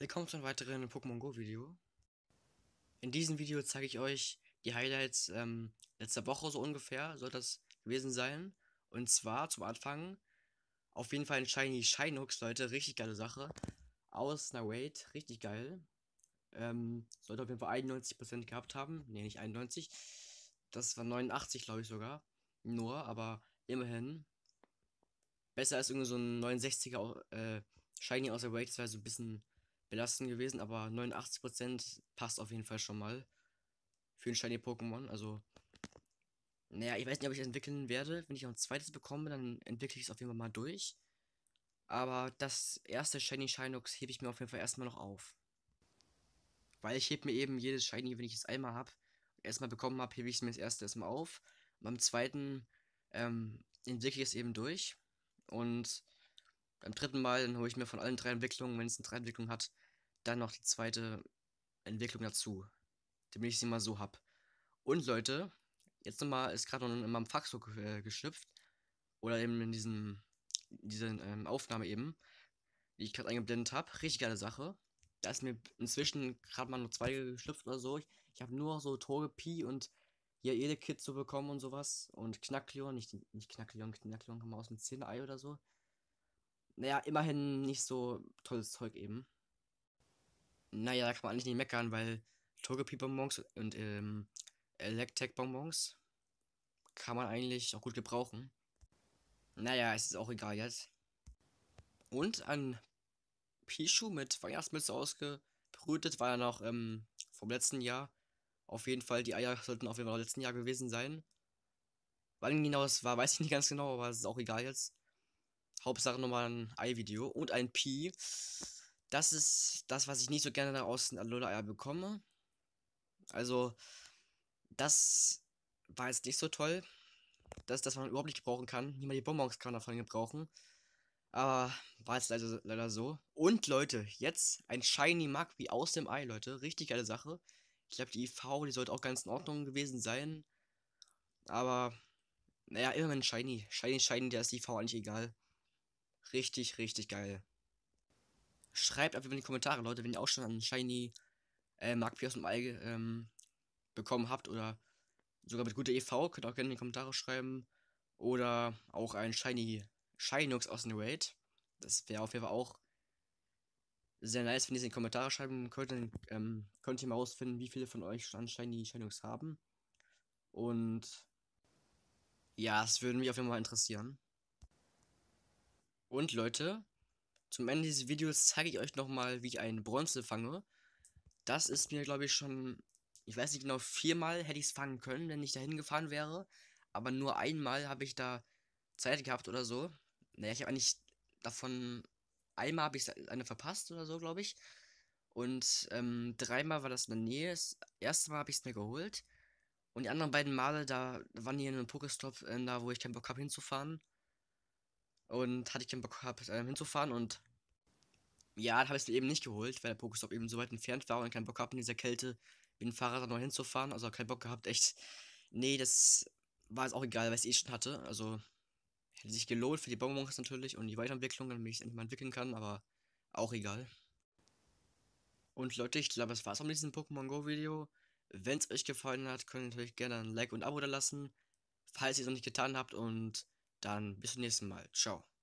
Willkommen zu einem weiteren Pokémon Go Video. In diesem Video zeige ich euch die Highlights ähm, letzter Woche so ungefähr, soll das gewesen sein. Und zwar zum Anfang auf jeden Fall ein Shiny Shinux, Leute, richtig geile Sache. Aus einer Narwate, richtig geil. Ähm, sollte auf jeden Fall 91% gehabt haben. Ne, nicht 91. Das war 89, glaube ich sogar. Nur, aber immerhin. Besser als irgendwie so ein 69er äh, Shiny aus der Wake, das wäre so ein bisschen belastend gewesen, aber 89% passt auf jeden Fall schon mal für ein Shiny Pokémon. Also, naja, ich weiß nicht, ob ich es entwickeln werde. Wenn ich noch ein zweites bekomme, dann entwickle ich es auf jeden Fall mal durch. Aber das erste Shiny Shinox hebe ich mir auf jeden Fall erstmal noch auf. Weil ich hebe mir eben jedes Shiny, wenn ich es einmal habe, erstmal bekommen habe, hebe ich es mir das erste erstmal auf. Beim zweiten ähm, entwickle ich es eben durch. Und beim dritten Mal, dann hole ich mir von allen drei Entwicklungen, wenn es eine drei Entwicklung hat, dann noch die zweite Entwicklung dazu, damit ich sie mal so hab. Und Leute, jetzt nochmal, ist gerade noch in meinem Fax so äh, geschlüpft, oder eben in diesem, in diesen ähm, Aufnahme eben, die ich gerade eingeblendet habe, richtig geile Sache. Da ist mir inzwischen gerade mal nur zwei geschlüpft oder so. Ich, ich habe nur so Tore Pi und hier Edekit zu bekommen und sowas. Und Knackleon, nicht, nicht Knackleon, Knackleon kam aus dem 10-Ei oder so. Naja, immerhin nicht so tolles Zeug eben naja, da kann man eigentlich nicht meckern, weil Togepi-Bonbons und ähm, Electek-Bonbons kann man eigentlich auch gut gebrauchen. Naja, es ist auch egal jetzt. Und ein Pichu mit Weihnachtsmütze ausgebrütet war ja noch ähm, vom letzten Jahr. Auf jeden Fall, die Eier sollten auf jeden Fall letzten Jahr gewesen sein. Wann genau es war, weiß ich nicht ganz genau, aber es ist auch egal jetzt. Hauptsache nochmal ein Ei-Video und ein Pi. Das ist das, was ich nicht so gerne aus den Alola-Eier bekomme. Also, das war jetzt nicht so toll. Das, ist das, was man überhaupt nicht gebrauchen kann. Niemand die Bonbons kann davon gebrauchen. Aber war jetzt leider, leider so. Und Leute, jetzt ein Shiny Mug wie aus dem Ei, Leute. Richtig geile Sache. Ich glaube, die IV, die sollte auch ganz in Ordnung gewesen sein. Aber, naja, immerhin Shiny. Shiny, Shiny, der ist die IV eigentlich egal. Richtig, richtig geil. Schreibt einfach in die Kommentare, Leute, wenn ihr auch schon einen Shiny äh, Mark Pierce und Alge ähm, bekommen habt oder sogar mit guter EV, könnt ihr auch gerne in die Kommentare schreiben. Oder auch einen Shiny Shinux aus dem Raid. Das wäre auf jeden Fall auch sehr nice, wenn ihr es in die Kommentare schreiben könnt. Dann ähm, könnt ihr mal rausfinden, wie viele von euch schon einen Shiny Shinux haben. Und ja, es würde mich auf jeden Fall mal interessieren. Und Leute, zum Ende dieses Videos zeige ich euch nochmal, wie ich einen Bronze fange. Das ist mir, glaube ich, schon, ich weiß nicht genau, viermal hätte ich es fangen können, wenn ich da hingefahren wäre. Aber nur einmal habe ich da Zeit gehabt oder so. Naja, ich habe eigentlich davon, einmal habe ich eine verpasst oder so, glaube ich. Und ähm, dreimal war das in der Nähe. Das erste Mal habe ich es mir geholt. Und die anderen beiden Male, da waren hier in einem Pokestop, äh, da wo ich keinen Bock habe hinzufahren. Und hatte ich keinen Bock hab, äh, hinzufahren und ja, da habe ich den eben nicht geholt, weil der Pokestop eben so weit entfernt war und keinen Bock gehabt in dieser Kälte mit dem Fahrrad da noch hinzufahren. Also keinen Bock gehabt, echt. Nee, das war jetzt auch egal, weil ich es eh schon hatte. Also hätte sich gelohnt für die Bonbons natürlich und die Weiterentwicklung, damit ich es endlich mal entwickeln kann, aber auch egal. Und Leute, ich glaube, das war's auch mit diesem Pokémon Go Video. Wenn es euch gefallen hat, könnt ihr natürlich gerne ein Like und ein Abo da lassen, falls ihr es noch nicht getan habt. Und dann bis zum nächsten Mal. Ciao.